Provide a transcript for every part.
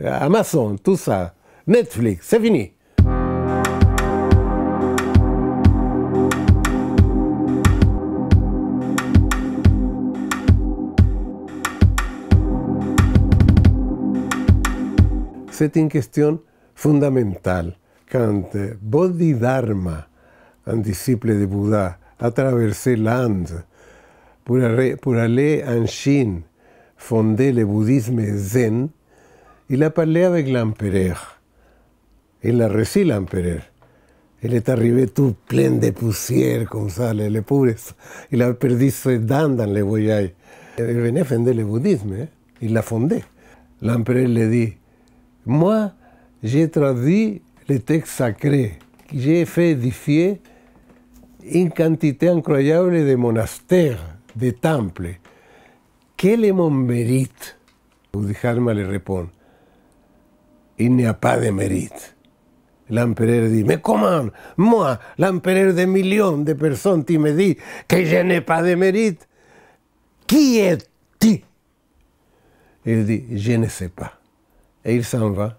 Eh, Amazon, Tusa, Netflix, c'est fini. C'est una question fundamental. Kante Bodhidharma, un disciple de Bouddha, a traversé l'Inde pour aller en Chine fonder le bouddhisme zen, Il a parlé avec l'empereur. Et la reçu l'empereur. Il est arrivé tout plein de poussière comme ça, le les pauvres. Il a perdu ses dents dans le voyage. Il venait fonder le bouddhisme, hein? il l'a fondé. L'empereur lui dit, moi, j'ai traduit les textes sacrés. J'ai fait édifier une quantité incroyable de monastères, de temples. Quel est mon mérite Udharma le répond, il a pas de mérite. L'empereur dit, mais comment, moi, l'empereur de millions de personnes, tu me dis que je n'ai pas de mérite Qui es-tu Il dit, je ne sais pas. Et il s'en va.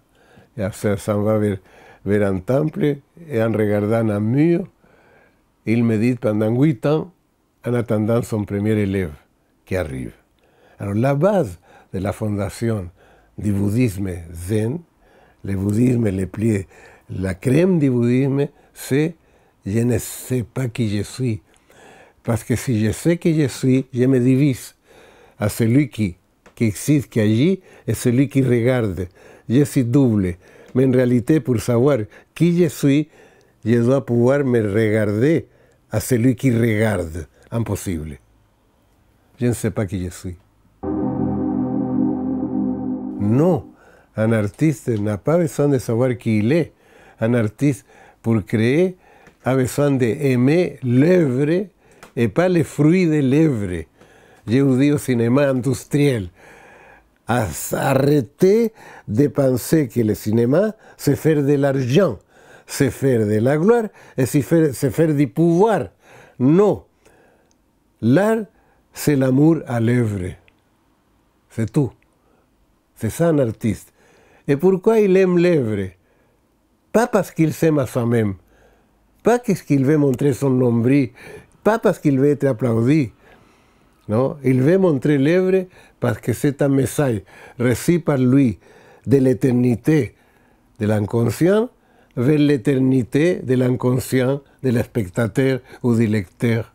Et après, s'en va vers, un temple et en regardant un mur, il médite pendant huit ans en attendant son premier élève qui arrive. Alors la base de la fondation du bouddhisme zen, le budisme, le plie, la crème du budisme, c'est je ne sais pas qui je suis. Parce que si je sais qui je suis, je me divise à celui qui, qui existe, qui agit, et celui qui regarde. Je suis double. me en réalité, pour savoir qui je suis, je dois pouvoir me regarder à celui qui regarde. Impossible. Je ne sais pas qui je suis. No, un n'a pas besoin de artiste, pour créer, a besoin de l'œuvre et pas les fruits de l'œuvre. Jeudio cinéma industriel. Arrêtez de penser que le cinéma, se faire de l'argent, se faire de la gloire et c'est faire, faire du pouvoir. Non. L'art, c'est l'amour à l'œuvre. C'est tout. C'est ça un artiste. Et pourquoi il aime l'œuvre Pas parce qu'il s'aime à soi-même, pas parce qu'il veut montrer son nombril, pas parce qu'il veut être applaudi. Non, il veut montrer l'œuvre parce que c'est un message reçu par lui de l'éternité de l'inconscient vers l'éternité de l'inconscient de l'espectateur ou du lecteur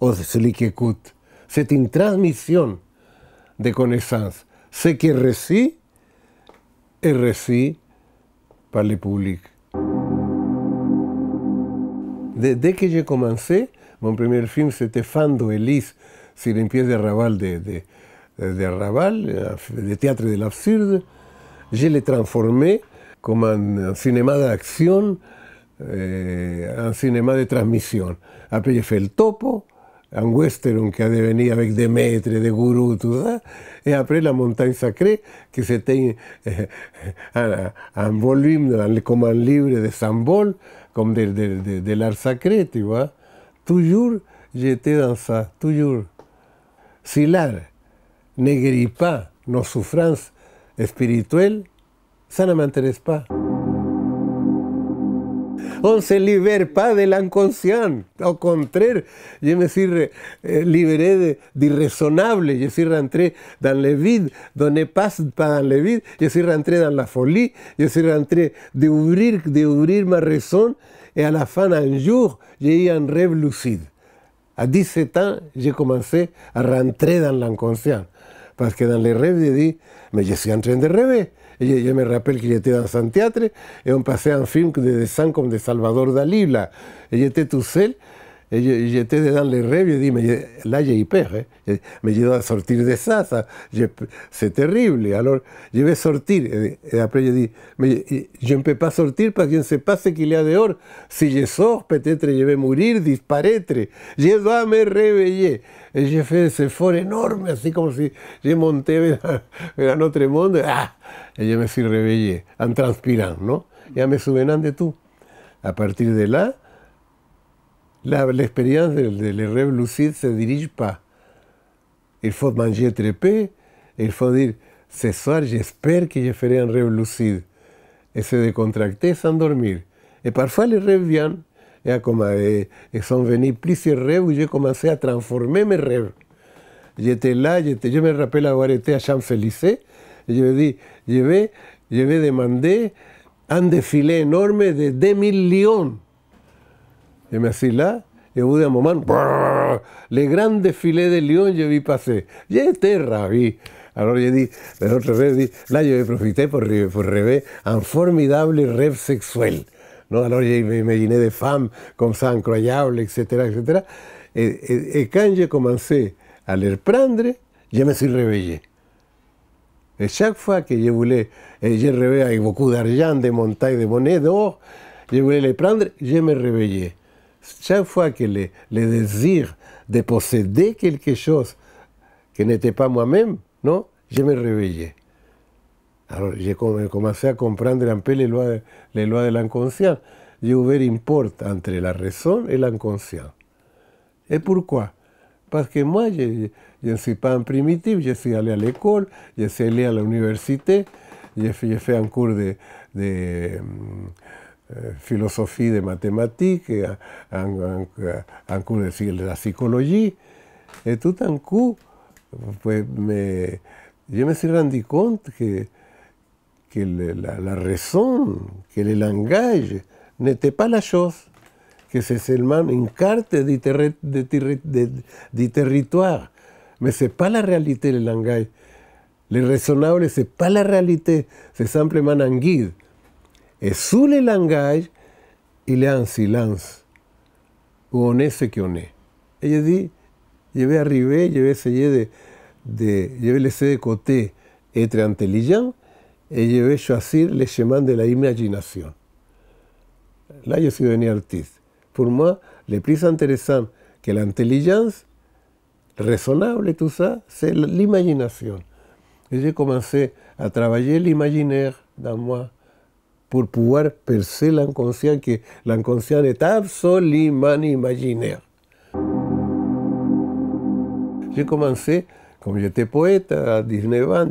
ou de celui qui écoute. C'est une transmission de connaissances. Ce qui est reçu RSI para el público. Desde que yo comencé, mi primer film te Fando Elise, sin de arrabal de, de, de Raval, de théâtre de l'absurde. transformé como un, de acción, un eh, cinema de transmisión. Après yo fui el topo, un western que ha de venir avec Demetre, de Guru, ¿tú sabes? ¿eh? Y après, la Montaña sacrée, que se eh, un, un, volume, un, comme libre de Sambol como del de, de, de l'art sacré, tu vois. ¿eh? Toujours, j'étais dans ça, toujours. Si l'art ne no pas nos souffrances spirituelles, ça ne m'intéresse pas on se libère de de l'inconscient. Au contraire, je me suis eh, libéré d'irraisonnable. Je suis rentré dans le vide, donné passe pas dans le vide. Je suis rentré dans la folie. Je suis rentré d'ouvrir, d'ouvrir ma raison. Et à la fin, un jour, j'ai eu un rêve lucide. À 17 ans, j'ai commencé à rentrer dans l'inconscient. Parce que dans le rêves, j'ai dit, mais je suis en train de rêver me recuerdo que yo dans un San et on un film de, de como de Salvador Dalí, Y yo te tout y dans les rêves, je dis, mais là j'ai peur, hein. sortir de ça, se terrible, alors je a sortir. Et après di yo mais je ne para quien sortir parce que le ne sais Si je sors, peut-être a morir mourir, disparaître. Je ah, me réveiller. el jefe fait ce enorme así como si yo monté vers un autre monde. Ah me suis réveillé en transpirant, ya me souvenant de tú a partir de la la, experiencia del de, lucide se dirige pas. Il faut manger très peu, il faut dire, ce soir que je ferai un rêve lucide. se décontracter dormir. Et parfois les rêves viennent, et, comme, et, eh, et sont rêves où j'ai commencé à transformer mes rêves. J'étais là, me rappelle avoir été à Champs-Élysées, et je me dis, je vais, un défilé énorme de 2000 lions yo me assis là, et au bout d'un moment, brrr, les grands défilés de Lyon, je vis passer. J'étais ravi. Alors j'ai dit, l'autre di la là je profité por pour rêver un formidable rev sexual ¿no? Alors je me, me femmes de fam con sangre etcétera, Et, et, et quand e j'ai commencé à les prendre, je me soy rebelle chaque fois que yo voulais, et je rêvais avec beaucoup d'argent, de Montaigne, de monnaies, yo je voulais les prendre, je me réveillais. chaque fois que le, désir de posséder quelque chose qui n'était pas moi-même, non, je me réveillais. Alors j'ai commencé à comprendre un peu les lois, de, les lois l'inconscient. J'ai ouvert une porte entre la raison et l'inconscient. Et pourquoi Parce que moi, je, ne suis pas un primitif, je suis allé à l'école, je suis allé à l'université, j'ai fait, un cours de Eh, filosofie de mathématiques, en, en, de, la psychologie. et eh, tout d'un coup, pues me, yo me suis rendu compte que, que la, la raison, que le langage n'était pas la chose, que c'est seulement une carte du, terri, de, de du territoire, mais ce pas la réalité, le langage. Le raisonnable, ce n'est pas la réalité, c'est simplement un guide. Esule langage y han lance Uoné se quioné. Ella di, lleve a lleve llevé de, de, llevé le de coté entre antelillán, y e llevé yo así le llaman de la imaginación. La yo soy venía artista. Por más, le prisa interesante que la intelligence razonable, tú sabes, c'est l'imaginación. Yo comencé a trabajar l'imaginaire dans mí pour pouvoir percer l'inconscient, que l'inconscient est absolument imaginaire. J'ai commencé, comme j'étais poète à 19 ans,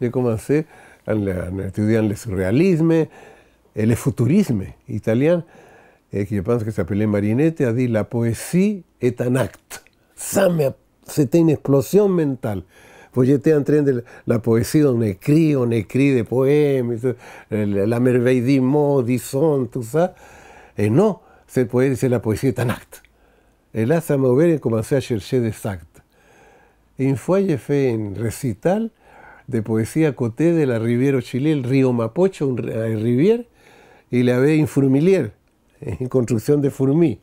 j'ai commencé en, en, étudiant le surréalisme et le futurisme italien, et que je pense que s'appelait Marinetti, a dit La poésie es un acte. Ça, c'était une explosion mentale. Pues yo entré en la, poesía donde escribo, donde escribo poemas, poemas, la merveille de tú sabes, no, eh, no, se puede decir la poesía tan acta El Et me como m'a ouvert et commencé En chercher des Y de poesía coté de la Riviera chile el río Mapocho, un eh, rivière, y y avait en Furmilier, en construcción de Furmí.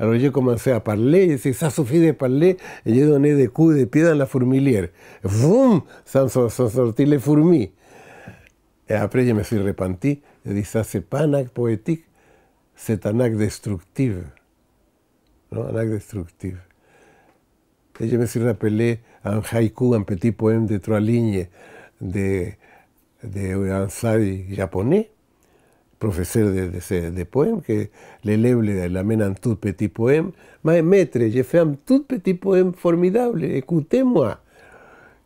Alors yo comencé a parler, y si ça suffit de parlare, e doné de cu de pied la fourmilière. Vum! Sans sortir san fourmis. le formí. E eh, me suis repantí, e disse, se panac poétique, c'est un acte destructif. No? Un acte destructif. E je me suis rappelé a un haiku, un petit poème de trois lignes de, de un sari japonés, professeur de, de, de poèmes, que l'élève l'amène un tout petit poème. Mais maître, j'ai fait un tout petit poème formidable, écoutez-moi.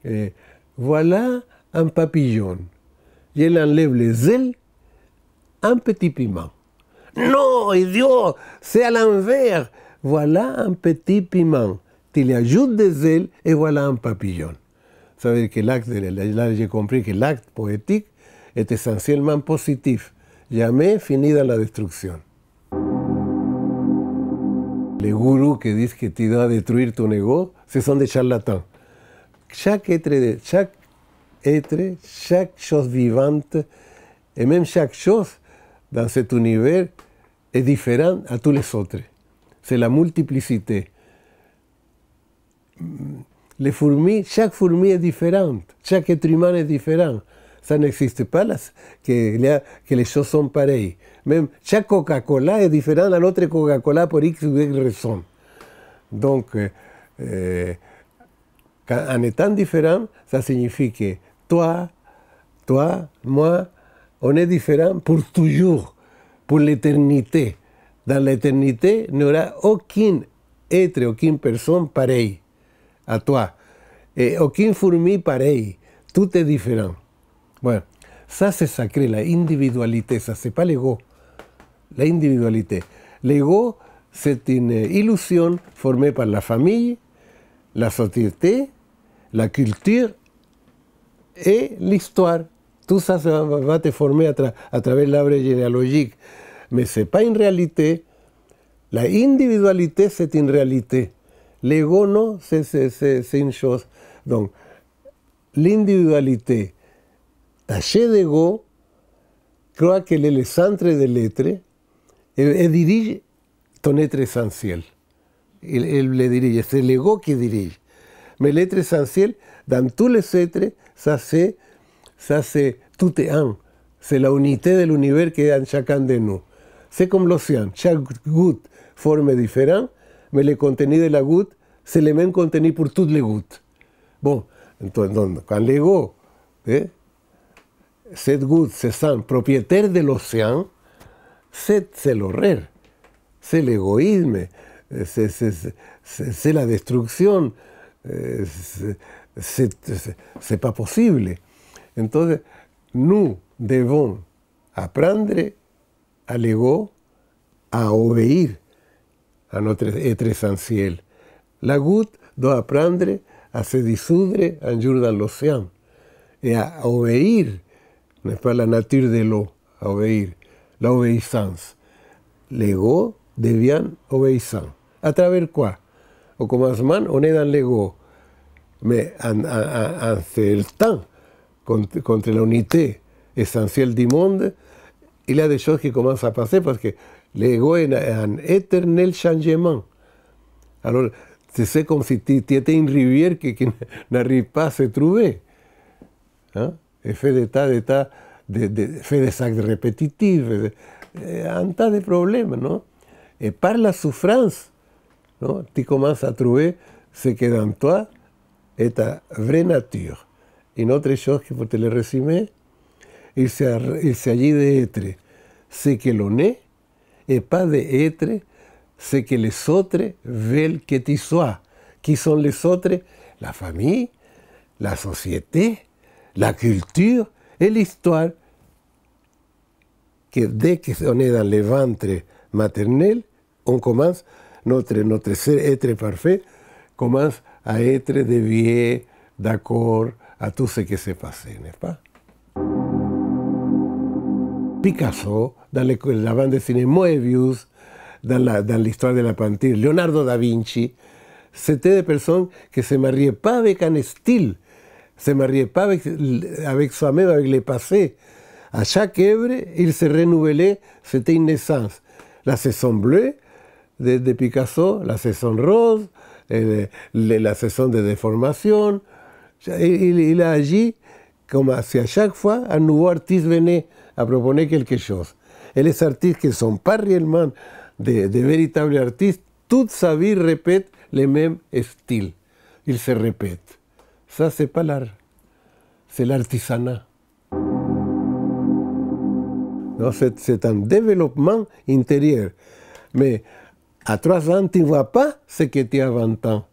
E, voilà un papillon. Je l'enlève les ailes, un petit piment. Non, idiot, c'est à l'envers. Voilà un petit piment. Tu lui ajoutes des ailes et voilà un papillon. Ça veut que l'acte, là j'ai compris que l'acte poétique est essentiellement positif. llamé finida la destrucción. Le gurú que dice que te va a destruir tu negocio, se son de charlatán. Chaque être, chaque être, chaque chose vivante, et même chaque chose dans cet univers est différent à tous les autres. C'est la multiplicité. Les fourmis, chaque fourmi est différente, chaque être humain est différent. Eso no existe palas que le, que son parei. Même, chaque Coca-Cola es différent la otra Coca-Cola por X ou Y raison. Donc, euh, en étant différent, ça signifie que toi, toi, moi, on est différent pour toujours, pour l'éternité. Dans l'éternité, il n'y aura aucun être, aucune personne pareille à toi, et aucune fourmi pareille. Tout est différent. Bueno, ça es sacré, la individualité, ça es pas la individualité. L'ego, c'est une ilusión formée par la famille, la société, la culture et l'histoire. Todo ça, se va te formar a través à travers l'arbre généalogique. Mais ce n'est pas réalité. La individualité, c'est une réalité. L'ego, non, c'est une chose. Donc, l'individualité, Go, creo que el elefante de Letre, e, dirige Tonetre Sanciel. Él, él, le dirige, el ego que dirige. Me letre Sanciel, dan tu lesetre, se hace, se hace un. se la unité del universo que dan chacán de no sé como lo sean, chac gut forme diferente, me le contení de la gut, se le men contení por tu le gut. bueno, entonces, cuando legó, ¿eh? se Sesan, propietaire de l'océan, c'est l'horreur, c'est egoísme eh, c'est la destrucción, eh, c'est pas posible. Entonces, nous devons aprendre a l'ego a obéir a notre être La good doit apprendre a se dissoudre en jour dans l'océan et à obéir n'est pas la nature de l'eau obéir, la L'ego devient obéissant. A travers quoi Au commencement, on est dans l'ego. Mais en, en, temps, contre, contre l'unité essentielle du monde, il y a des choses qui commencent à passer parce que l'ego est un éternel changement. Alors, c'est comme si tu étais une rivière qui, n'arrive pas à se trouver. ¿Ah? Eh, fe de ta, de ta, de, de, de sac eh, de problemas, no? Eh, par la souffrance, no? Ti commences a trouver ce que dans toi est ta vraie nature. Une autre chose que vous te le résumer, il de être, ce que l'on est et pas de être, ce que les autres veulent que tu sois. Qui sont les autres La famille, la société, la culture et l'histoire que dès se est dans le ventre maternel, on commence, notre, notre être parfait commence à être de d'accord à tout ce qui s'est passé, n'est-ce pas Picasso, dans les, la bande Moebius, dans l'histoire de la peinture, Leonardo da Vinci, c'était des personnes qui se mariaient pas avec un se mariait pas avec, avec soi-même, avec le passé. À chaque œuvre, il se renouvelait, c'était une naissance. La saison bleue de, Picasso, la saison rose, la saison de déformation. Il, a agi comme si à chaque fois un nouveau artiste venait à proposer quelque chose. Et les artistes qui ne sont pas réellement des de véritables artistes, toute sa vie répète le même style. Ils se répètent. Ça, c'est pas l'art. C'est l'artisanat. C'est un développement intérieur. Mais à trois ans, tu ne vois pas ce que tu as 20 ans.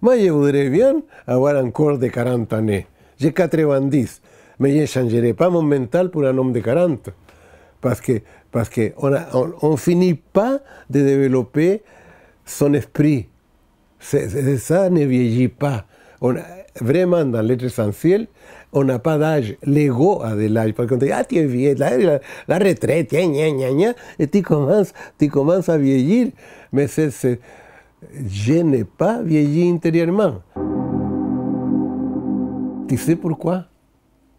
Moi, je voudrais bien avoir encore de 40 années. J'ai 90, mais je ne changerai pas mon mental pour un homme de 40. Parce qu'on parce que on, on, finit pas de développer son esprit. ça ne vieillit pas. On Vraiment, dans l'être essentiel, on n'a pas d'âge. L'ego a de l'âge. Parce qu'on te dit, ah, tu es vieille, la, la, la retraite, gna, gna, gna, gna, et tu commences, tu commences à vieillir. Mais c'est, eh, je n'ai pas vieilli intérieurement. Tu sais pourquoi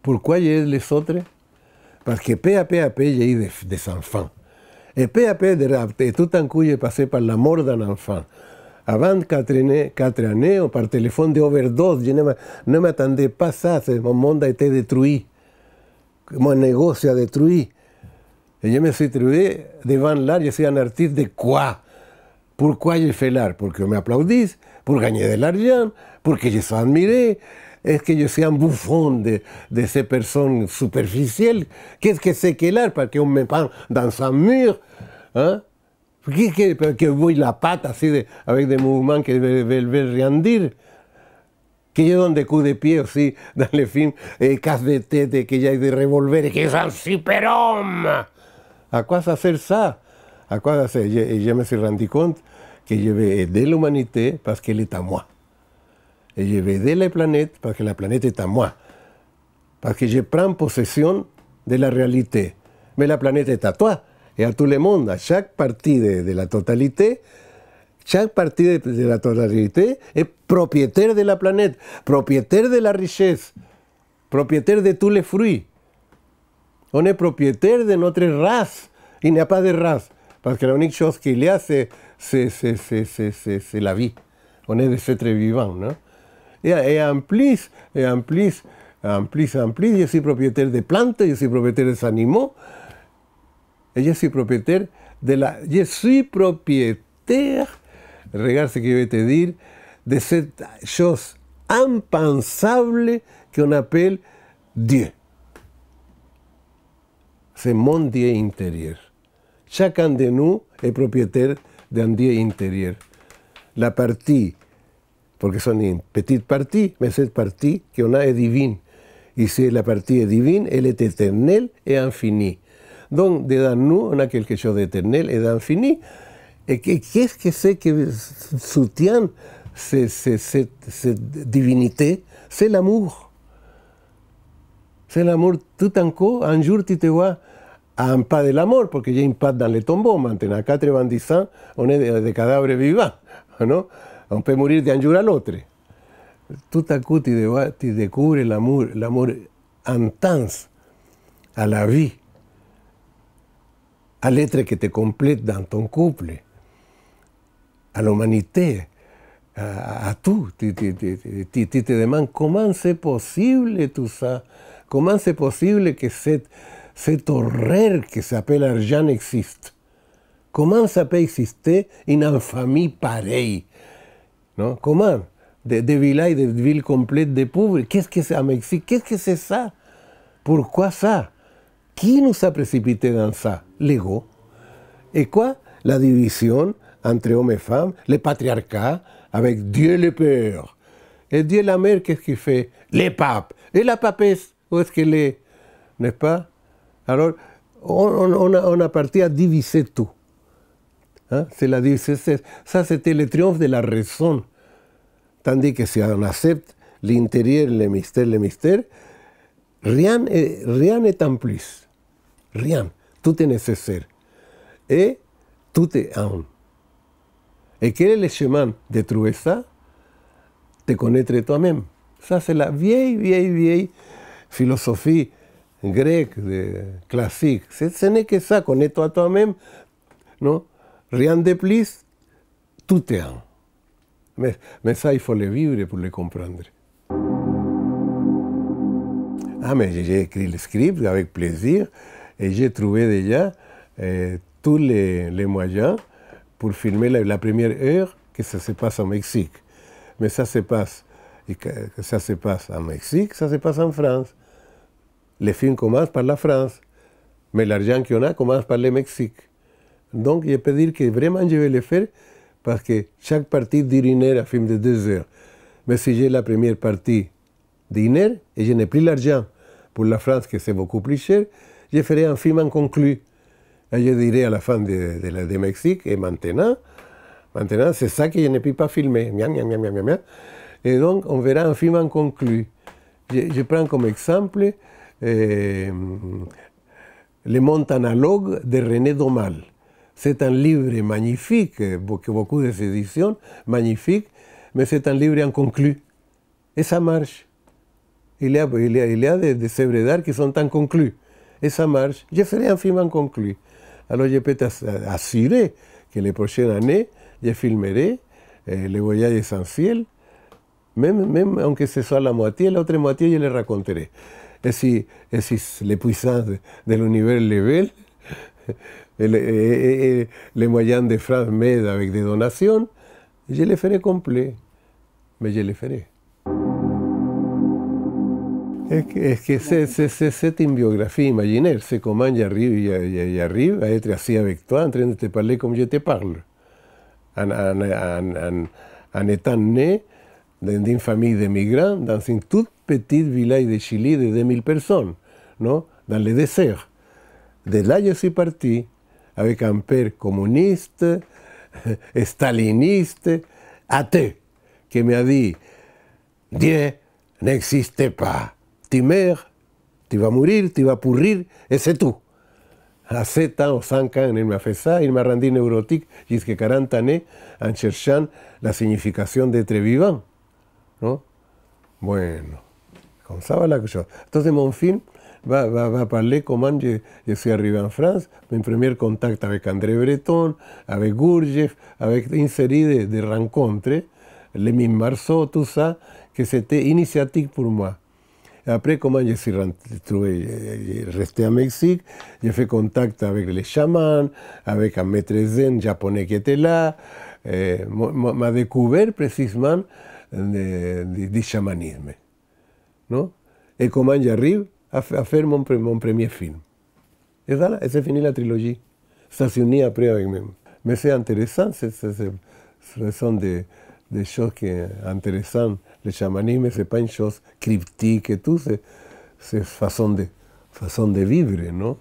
Pourquoi j'ai les autres Parce que peu à peu à peu, j'ai eu des, des enfants. Et peu à peu, de, de, tout un coup, j'ai passé par la mort d'un enfant avant catraneo par téléphone de overdose, je ne ne m'attendais pas ça, mon monde a été détruit. Mon negocio a détruit. Et je me suis trouvé devant l'art, je suis un artiste de quoi Pourquoi je fais l'art Pour qu'on m'applaudisse, pour gagner de l'argent, pour que je sois admiré. est que je suis un bouffon de, de ces personnes superficielles Qu'est-ce que c'est que l'art Parce qu'on me parle dans un mur. Hein ¿ah? ¿Por qué, que voy la pata así de, a ver, de Mugman que ve Riandir. Que yo donde de pie, o sí, dale fin, eh, cas de tete, que ya hay de revolver, que es así, ¿A cuás hacer eso? ¿A cuás hacer? Y me se rendicont que lleve eh, de la humanidad parce que est à moi. y je de la planeta parce que la planeta est à moi. Parce que je prend possession de la réalité. Pero la planeta est à toi. Y a tout le monde, à chaque partie de, la totalité, chaque partie de, la totalité es propietario de la planète, propietario de la riqueza, propietario de tous les fruits. On est propriétaire de notre race. y n'y a pas de race, parce que la unique chose qu'il y a, c'est la vie. On est de êtres vivants, ¿no? et, et, en plus, et en plus, en plus, en plus, je suis propriétaire des plantes, je suis ella soy propietario de la, je soy propietario regarse que voy de ser cosa impensable que on appelle Dieu. C'est mon e interior. intérieur. Chacun de es est de d'un Dieu intérieur. La partie, porque son une petite partie, mais cette partie que a est divine. si la partie est divine, es est éternelle et don de danú en aquel que yo Ternel le dan fini. E eh, que, es que sé que se se se se divinité C'est l'amour. C'est l'amour el amor Un jour, te va a un del amor porque ya un le tombó les acá, o de, de viva ¿no? a un pe morir de à l'autre. Tout à coup, tu, te el amor el amor antans a la vie a lettre que te complète dans ton couple, à l'humanité, à, à tout. Tu, tu, tu, tu, te demandes comment c'est possible tout ça, comment c'est possible que cette, cet horreur qui s'appelle argent existe. Comment ça peut exister une alfami pareille non? Comment de, de villages, de villes complètes, de pauvres. Qu'est-ce que c'est à Mexique Qu'est-ce que c'est ça Pourquoi ça Qui nous a précipité dans ça legó. Et quoi La división entre hommes y femmes, le patriarcat avec Dieu le Père. Et Dieu la Mère, qu'est-ce qu'il fait Les papes. Et la papesse, où est-ce qu'elle est N'est-ce pas Alors, on, on, on, a, parti à diviser tout. Hein? C'est la ça, c'était le triomphe de la raison. Tandis que si on accepte l'intérieur, le mystère, le mystère, rien n'est rien en plus. Rien es nécessaire. Et tout est un. Et quel est le chemin de trouver ça Te connaître toi-même. Ça, c'est la vieille, vieille, vieille philosophie grecque, de, classique. Ce n'est que ça, connais-toi toi-même. Non Rien de plus, tout est un. Mais, mais ça, il faut le vivre pour le comprendre. Ah, mais j'ai écrit le script avec plaisir. Et j'ai trouvé déjà euh, tous les, moyens pour filmer la, première heure que ça se passe au Mexique. Mais ça se passe, et ça se passe en Mexique, ça se passe en France. Les films commencent par la France, mais l'argent qu'on a commence par le Mexique. Donc je peux dire que vraiment je vais le faire parce que chaque partie dure une un film de deux heures. Mais si j'ai la première partie d'une heure et je n'ai plus l'argent pour la France, que c'est beaucoup plus cher, Jeffrey en conclut je dirais à la fin de, de la, de Mexique, et maintenant, maintenant c'est ça que je n'ai pas filmé. Miam, miam, miam, miam, miam. Et eh, donc, on verra un film en conclu. Je, je prends comme exemple euh, Le monde analogue de René Domal. C'est un livre magnifique, beaucoup de éditions, magnifique, mais c'est un livre conclu. Et ça marche. Il y a, il y a, y a des, d'art qui sont conclu. Esa marche, je ferai un film en conclu. Alors je peux t'assurer que la prochaine année, je filmerai eh, le voyage essentiel, même, même aunque ce soit la moitié, l'autre moitié, je le raconterai. Et si, si les puissances de l'univers les belles, les, eh, eh, eh, les moyens de France m'aident avec des donations, je les ferai complet, mais je les ferai. Es que, es que se, se, se, set in se coman y arriba, y, arriba, entre así avectoa, entre te parler como yo te parle. En, an, an, en, en etan né d'une famille d'immigrants dans une toute petite village de Chili de 2000 personnes, no? dans le désert. De là, je suis parti avec un père communiste, staliniste, athée, me m'a dit Dieu n'existe pas tu mueres, tu vas morir, tu vas pourrir, et c'est tout. A 7 ans ou 5 ans, il m'a fait ça, me hizo rendu neurotique jusqu'à 40 años en cherchant la significación d'être vivant. No? Bueno, comme ça va la cosa. Entonces, mi film va, a hablar de cómo llegué a Francia, arrivé en contacto con André Breton, con Gurdjieff, con una serie de, rencontres, les Marceau, todo eso, que c'était iniciativa para mí. Après, comment je suis retrouvé, resté à Mexique, j'ai fait contact avec les chamans, avec un maître zen japonais qui était là, m'a découvert précisément du chamanisme. No? Et comment j'arrive à, à faire mon, mon premier film. Et voilà, et c'est fini la trilogie. Ça s'unit après avec même. Mais c'est intéressant, ce sont des, des choses qui sont intéressantes le llaman c'est panchos, une chose cryptique et se de, façon de vivre, ¿no?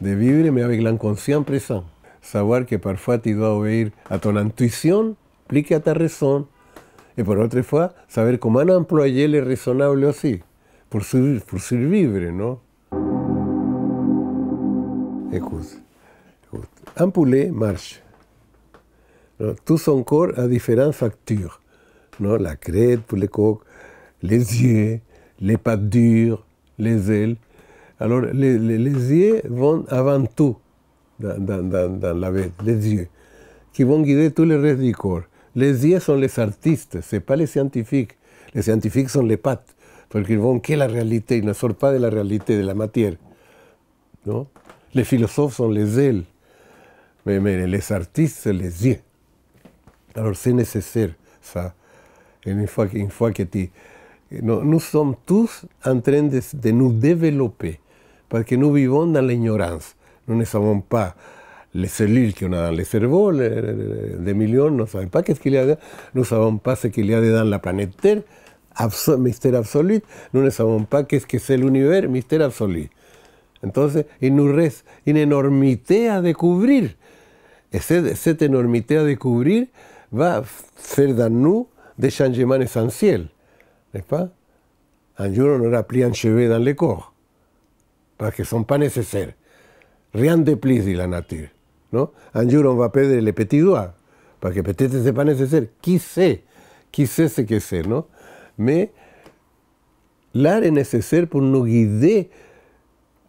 De vivre, habéis con siempre son saber que parfois te dois a obedecer tu intuición, plique à ta y por otra autre saber cómo saber cómo les raisonnables aussi, por por por survivre, ¿no? Écoute, écoute. marcha marche. Tout son corps a différentes factures. non, la crête pour les coques, les yeux, les pattes dures, les ailes. Alors, les, les, les yeux vont avant tout dans, dans, dans, dans la bête, les yeux, qui vont guider tout le reste du corps. Les yeux sont les artistes, ce n'est pas les scientifiques. Les scientifiques sont les pattes, parce qu'ils vont que la réalité, ils ne sortent pas de la réalité, de la matière. Non? Les philosophes sont les ailes, mais, mais les artistes, les yeux. Alors c'est nécessaire, ça. în fac, în faceti. No, nous sommes tous en train de, de nous développer parce que nous vivons dans l'ignorance. Nous sabemos savons pas les que nos a dans le cerveau, les, des millions, nous que savons pas qu'est-ce qu'il y a que nous ne savons pas ce qu'il y a la planète Terre, abso mystère absolu, nous ne es que c'est l'univers, mystère absolu. Entonces, il nous reste une énormité à découvrir. Et cette, cette énormité a descobrir va ser dans nous de Saint-Germain et Saint-Ciel, n'est-ce pas Un jour, on aura pris un chevet dans le corps, parce qu'ils ne sont pas nécessaires. Rien de plus, dit la nature. Non un jour, on va perdre les petits doigts, parce que peut-être ce n'est pas nécessaire. Qui sait Qui sait ce que c'est, non Mais l'art est nécessaire pour nous guider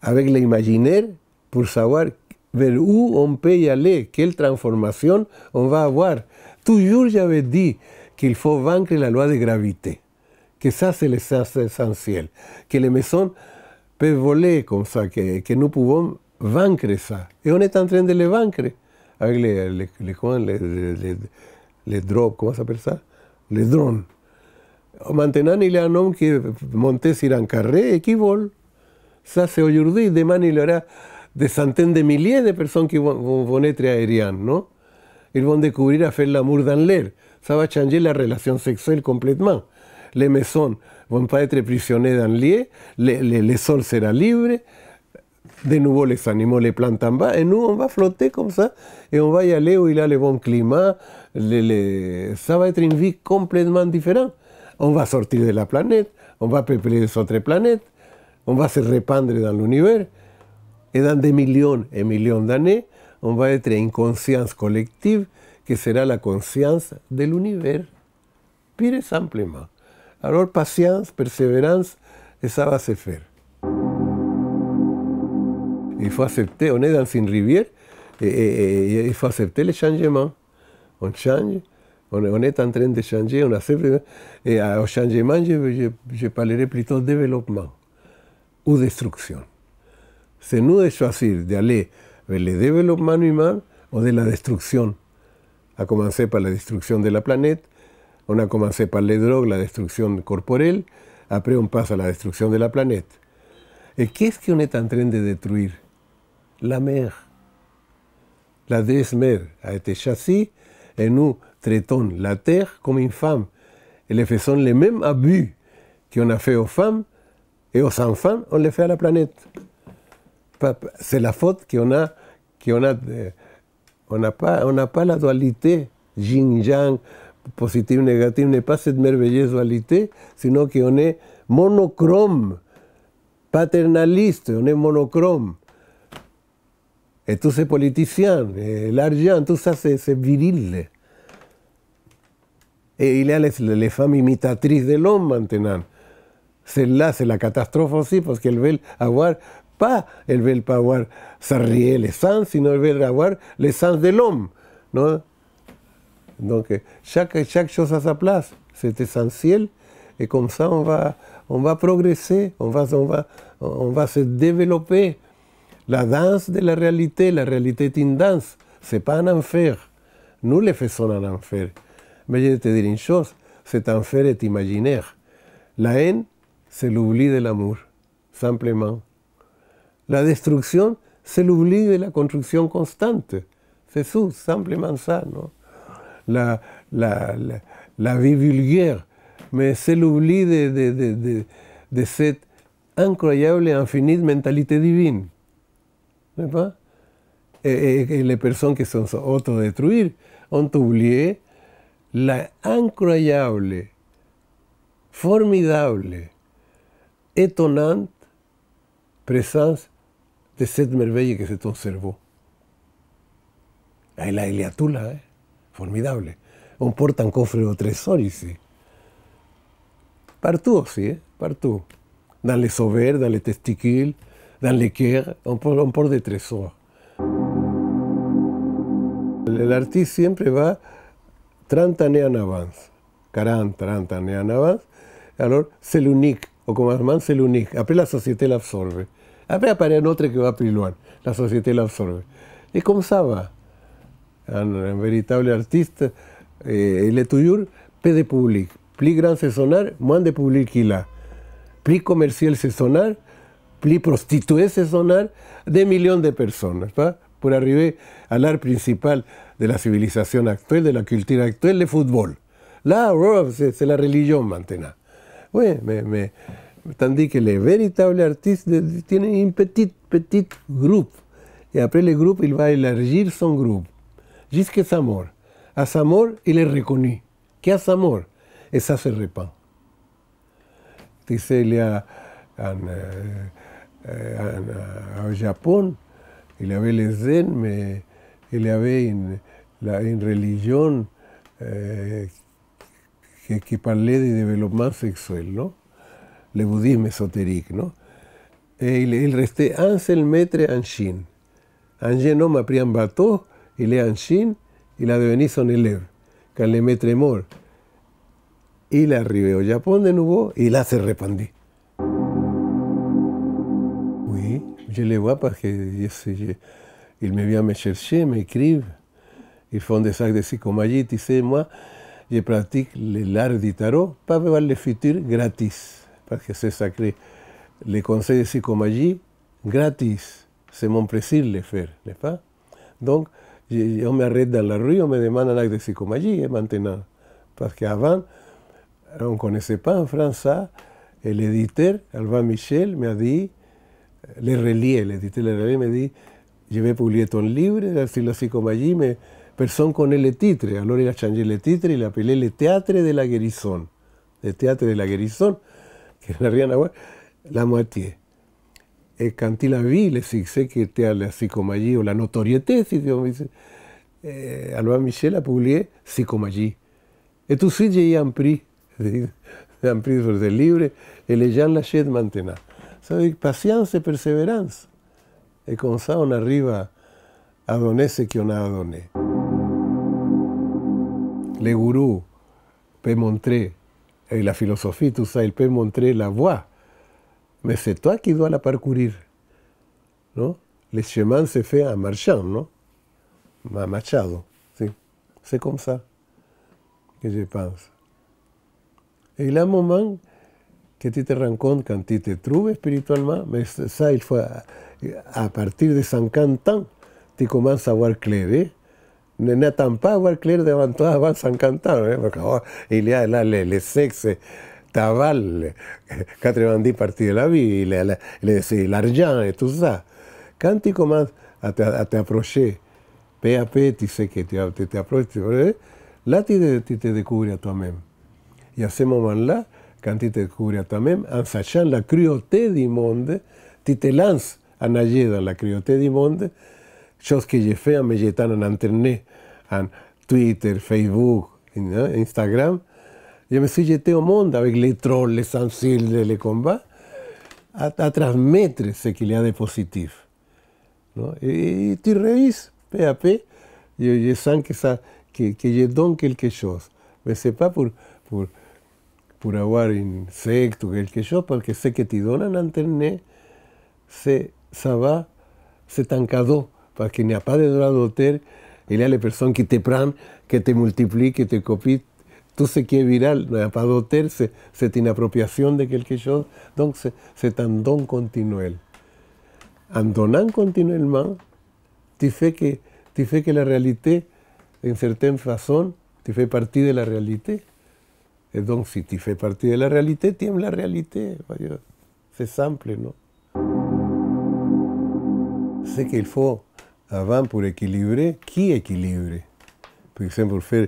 avec l'imaginaire, pour savoir vers où on peut y aller, quelle transformation on va avoir. Toujours, j'avais dit, qu'il faut vaincre la loi de gravité, que ça c'est essencial que les maisons peuvent voler comme ça, que, que, nous pouvons vaincre ça. Et on est en train de les vaincre avec les, les, les, les, les drops, comment ça s'appelle ça Les drones. Maintenant, il y a un homme qui est monté sur un carré et qui vole. Ça, c'est aujourd'hui. Demain, il y aura des centaines de milliers de personnes qui vont, vont, vont être aériennes, non Ils vont découvrir à faire l'amour dans l'air ça va changer la relation sexuelle complètement. Les maisons vont pas être prisonniers dans le les, les, le sol sera libre, de nuevo les animaux, les plantes en bas, et nous on va flotter comme ça, et on va y aller où il y a le bon climat, les, les... ça va être une vie complètement diferente. On va sortir de la planète, on va peupler les autres planètes, on va se répandre dans l'univers, et dans des millions et millions d'années, on va être une conscience collective que será la conciencia de l'univers. Pire simplement. Alors, patience, perseverance, et ça va se faire. Il faut accepter, on est dans une rivière, eh, eh, eh, et, et, et faut accepter les changements. On change, on, on, est en train de changer, on accepte. Et au changement, je, je, je parlerai plutôt de développement ou destruction. C'est nous de choisir d'aller vers le développement humain ou de la destruction. a commencé par la destruction de la planète, on a commencé par les drogues, la destruction corporelle, après on passe à la destruction de la planète. Et eh, qu'est-ce qu'on est en train de détruire La mer. La déesse mère a été chassée et nous traitons la terre comme une femme et les faisons les mêmes abus qu'on a fait aux femmes et aux enfants, on les fait à la planète. C'est la faute qu'on a, qu'on a euh, On n'a pas, la dualité yin-yang, positivo negativo, n'est pas cette merveilleuse dualité, sinon qu'on est monochrome, paternaliste, on est monochrome. Et tous ces politiciens, l'argent, tout viril. y a les, les femmes imitatrices de l'homme maintenant. Celle-là, c'est la catastrophe aussi, parce ve veulent avoir pas, elles veulent pas avoir sa réelle sens sinon elles veulent avoir l'essence de l'homme. Non Donc chaque, chaque chose à sa place, c'est essentiel, et comme ça on va, on va progresser, on va, va, on va se développer. La danse de la réalité, la réalité est une danse, c'est pas un enfer. Nous le faisons un enfer. Mais je vais te dire une chose, cet enfer est imaginaire. La haine, c'est l'oubli de l'amour, simplement. La destrucción se le de la construcción constante. Jesús, simple manzano. La, la, la, vie vulgaire, mais c'est de, de, de, de, cette incroyable infinite mentalité divine. N'est-ce pas? Et, eh, et, eh, et, eh, les personnes qui ont oublié la incroyable, formidable, étonnante présence de este Seth Merveille que se conservó. Ahí la Eliatula, ¿eh? formidable. Un portancofre o tres sí. Partout sí, eh? partout. Dans les sauvers, dans les testicules, dans les cœurs, un port, un port de trésor. Oh. El artista siempre va 30 años en avance, 40, 30 años en avance, alors c'est l'unique, o como es más, c'est l'unique. Après la société l'absorbe. Après, apparaît otro que va a piluar, La sociedad la absorbe. Y se va. Un, veritable artista, él eh, es tuyur, pede de public. pli gran se sonar de public qu'il la, pli comercial c'est pli prostitué de de personas. ¿va? Por arriba al principal de la civilización actual, de la cultura actual, fútbol. fútbol. la es la religión. mantena tant que le veritable artistes tienen un petit petit groupe. y après le groupe, il va élargir son groupe jusqu'à sa amor? A sa amor, il est reconnu qu'à sa amor? Et ça se répand. il a en, au Japon, il y avait les zen, mais il y avait une, la, une religion euh, qui, qui, parlait du développement sexuel. Non? le budisme esotérique. No? Et il, il, restait un seul maître en Chine. Un jeune il est en il a devenu son élève. Quand le maître mort, il la arrivé au Japon de nouveau et la se répandu. Oui, je le vois parce que il me vient me chercher, m'écrivent. Ils font des actes de psychomagie, tu sais, moi, je pratique l'art du tarot, pas voir le futur gratis parce que c'est sacré. Les conseils de allí gratis, c'est mon le de le faire, Donc, ce pas Donc, on m'arrête dans la rue, eh, on me demande un acte de psychomagie maintenant. Parce qu'avant, on ne connaissait pas en France ça. Et l'éditeur, Alva Michel, m'a dit, euh, le relier, l'éditeur le relier, me dit, je vais publier ton livre eh, sur la psychomagie, mais personne con connaît le titre. Alors il a changé le titre, il a appelé le théâtre de la guérison. Le théâtre de la guérison, la la moitié. Et quand il a vu te succès qui la psychomagie eh, la si Michel a publié Psychomagie. Et tout de suite, j'ai eu un prix. un et les gens l'achètent maintenant. patience et perseverance. Et on arrive a et la philosophie, tout ça, il peut montrer la voie. Mais c'est toi qui dois la parcourir. ¿no? Le chemin se fait en marchant, non Machado. Sí. C'est comme ça que yo pense. Et y la un moment que tu te rends compte quand tu te trouves spirituellement, mais ça, à partir de 50 ans, tu commences à voir clair. Nathan Power, Claire de Avantoada, Avanzan Cantar, ¿eh? Porque favor, Ilia de le, le Sexe, Tabal, Catre Bandí, Partido de la Vida, le, le decís, L'Argent, tú sabes. Cántico más, a te, a te aproché, pe a pe, te sé que te, te, te aproché, ¿eh? Lati te, te, te descubre a tu amén. Y hacemos manla, canti te descubre a tu En sachant la crioté di monde, ti te lanz a Nayeda, la crioté di monde, yo que fea me yetan internet en Twitter, Facebook, Instagram. yo me så gete o monda, avec les trolls, les sensibles, les combats, a, a transmettre ce de positif. ¿no? y tu réussis, PAP, yo je, que, ça, que, que je donne quelque chose. Mais ce n'est pas pour, pour, pour avoir insecto que el parce que te que en Internet, se ça va, se tancado, porque que qu'il a pas de droit ter y hay personas que te prennent, que te multiplient, que te copient, Tú sé que es viral, pas d'auteur, c'est une apropiación de que yo. Donc, c'est un don continuel. En donnant continuellement, tu fais que, que la realidad, en cierta façon, te fais partie de la realidad. Et eh, donc, si tu fais partie de la realidad, tu la la realidad. C'est simple, Sé C'est qu'il faut avant pour équilibrer, qui équilibre Par exemple, euh, pour faire,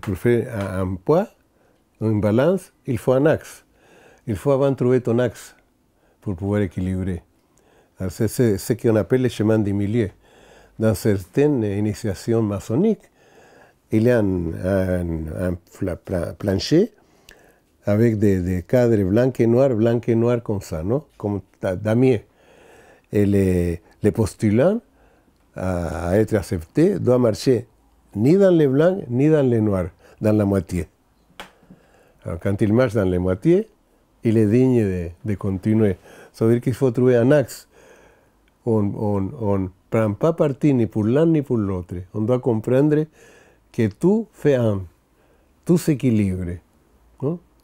pour faire un, poids, une balance, il faut un axe. Il faut avant trouver ton axe pour pouvoir équilibrer. C'est ce qu'on appelle le chemin du milieu. Dans certaines initiations maçonniques, il y a un, plancher avec des, cadres blancs et noirs, blancs et noirs comme ça, comme damier. Et les postulants a ser être accepté doit marcher ni dan le blanc ni dan le noir dan la moitié. Alors, quand il marche la moitié, il est digne de, de continuer. Ça veut dire qu'il faut trouver un axe. On ne prend pas ni pour l'un ni por l'autre. On doit comprendre que tout fait un, tout s'équilibre.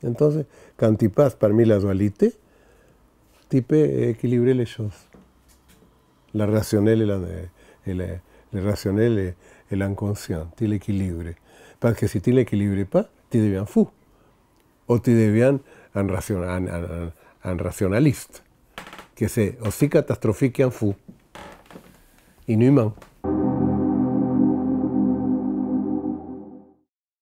Entonces, quand tu passes parmi la dualité, tu peux équilibrer les La rationnelle et la el eh, racional rationnel el inconsciente, el equilibre. porque que si no l'équilibres ti te deviens fou. O ti deviens un, ration, que un, racionalista, rationaliste, que si fu y un fou,